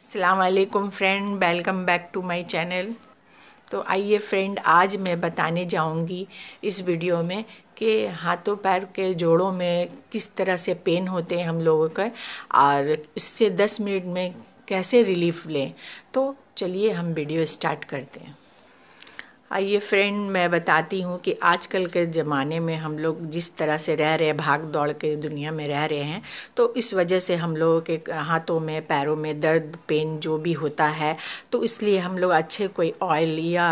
अलैक्म friend welcome back to my channel तो आइए friend आज मैं बताने जाऊंगी इस वीडियो में कि हाथों पैर के जोड़ों में किस तरह से पेन होते हैं हम लोगों के और इससे 10 मिनट में कैसे रिलीफ लें तो चलिए हम वीडियो स्टार्ट करते हैं आइए फ्रेंड मैं बताती हूँ कि आजकल के ज़माने में हम लोग जिस तरह से रह रहे भाग दौड़ के दुनिया में रह रहे हैं तो इस वजह से हम लोगों के हाथों में पैरों में दर्द पेन जो भी होता है तो इसलिए हम लोग अच्छे कोई ऑयल या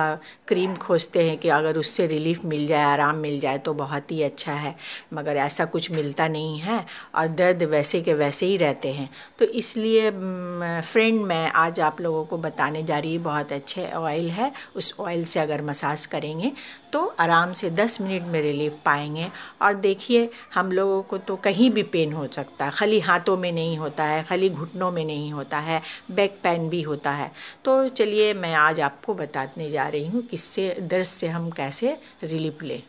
क्रीम खोजते हैं कि अगर उससे रिलीफ मिल जाए आराम मिल जाए तो बहुत ही अच्छा है मगर ऐसा कुछ मिलता नहीं है और दर्द वैसे के वैसे ही रहते हैं तो इसलिए फ्रेंड मैं आज आप लोगों को बताने जा रही बहुत अच्छे ऑयल है उस ऑयल से अगर मसाज करेंगे तो आराम से 10 मिनट में रिलीफ पाएंगे और देखिए हम लोगों को तो कहीं भी पेन हो सकता है खाली हाथों में नहीं होता है खाली घुटनों में नहीं होता है बैक पेन भी होता है तो चलिए मैं आज आपको बताने जा रही हूँ किससे दर्द से हम कैसे रिलीफ लें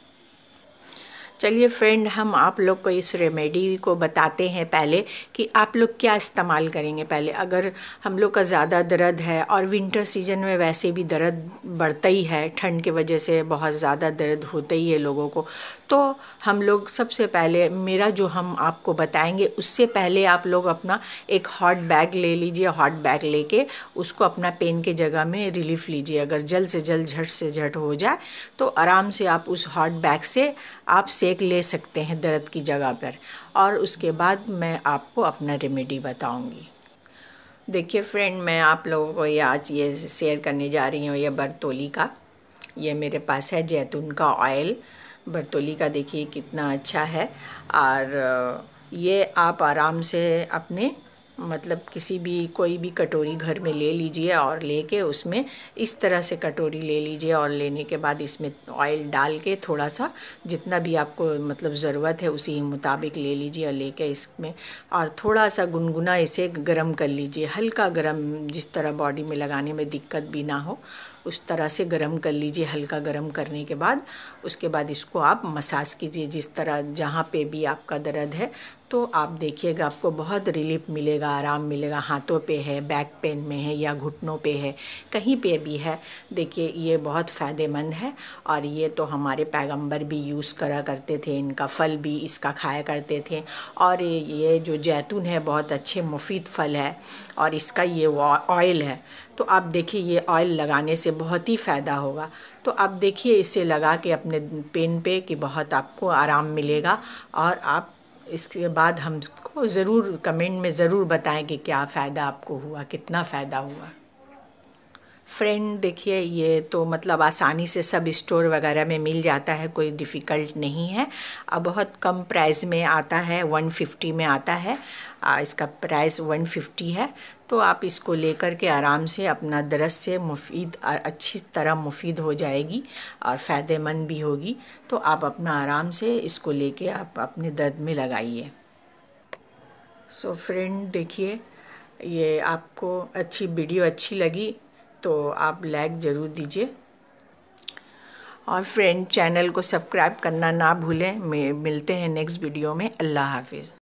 चलिए फ्रेंड हम आप लोग को इस रेमेडी को बताते हैं पहले कि आप लोग क्या इस्तेमाल करेंगे पहले अगर हम लोग का ज़्यादा दर्द है और विंटर सीजन में वैसे भी दर्द बढ़ता ही है ठंड के वजह से बहुत ज़्यादा दर्द होता ही है लोगों को तो हम लोग सबसे पहले मेरा जो हम आपको बताएंगे उससे पहले आप लोग अपना एक हॉट बैग ले लीजिए हॉट बैग लेके उसको अपना पेन के जगह में रिलीफ लीजिए अगर जल्द से जल्द झट से झट हो जाए तो आराम से आप उस हॉट बैग से आप सेक ले सकते हैं दर्द की जगह पर और उसके बाद मैं आपको अपना रेमेडी बताऊंगी देखिए फ्रेंड मैं आप लोगों को ये आज ये शेयर करने जा रही हूँ ये बरतोली का ये मेरे पास है जैतून का ऑयल बरतोली का देखिए कितना अच्छा है और ये आप आराम से अपने मतलब किसी भी कोई भी कटोरी घर में ले लीजिए और लेके उसमें इस तरह से कटोरी ले लीजिए और लेने के बाद इसमें ऑयल डाल के थोड़ा सा जितना भी आपको मतलब ज़रूरत है उसी मुताबिक ले लीजिए और लेके इसमें और थोड़ा सा गुनगुना इसे गर्म कर लीजिए हल्का गर्म जिस तरह बॉडी में लगाने में दिक्कत भी ना हो उस तरह से गर्म कर लीजिए हल्का गर्म करने के बाद उसके बाद इसको आप मसाज कीजिए जिस तरह जहाँ पे भी आपका दर्द है तो आप देखिएगा आपको बहुत रिलीफ मिलेगा आराम मिलेगा हाथों पे है बैक पेन में है या घुटनों पे है कहीं पे भी है देखिए ये बहुत फ़ायदेमंद है और ये तो हमारे पैगंबर भी यूज़ करा करते थे इनका फल भी इसका खाया करते थे और ये जो जैतून है बहुत अच्छे मुफीद फल है और इसका ये ऑयल है तो आप देखिए ये ऑयल लगाने से बहुत ही फ़ायदा होगा तो आप देखिए इसे लगा के अपने पेन पे कि बहुत आपको आराम मिलेगा और आप इसके बाद हमको ज़रूर कमेंट में ज़रूर बताएं कि क्या फ़ायदा आपको हुआ कितना फ़ायदा हुआ फ्रेंड देखिए ये तो मतलब आसानी से सब स्टोर वगैरह में मिल जाता है कोई डिफ़िकल्ट नहीं है अब बहुत कम प्राइस में आता है 150 में आता है आ, इसका प्राइस 150 है तो आप इसको लेकर के आराम से अपना दरस से मुफीद अच्छी तरह मुफीद हो जाएगी और फ़ायदेमंद भी होगी तो आप अपना आराम से इसको लेके आप अपने दर्द में लगाइए सो फ्रेंड देखिए ये आपको अच्छी वीडियो अच्छी लगी तो आप लाइक ज़रूर दीजिए और फ्रेंड चैनल को सब्सक्राइब करना ना भूलें मिलते हैं नेक्स्ट वीडियो में अल्लाह हाफिज़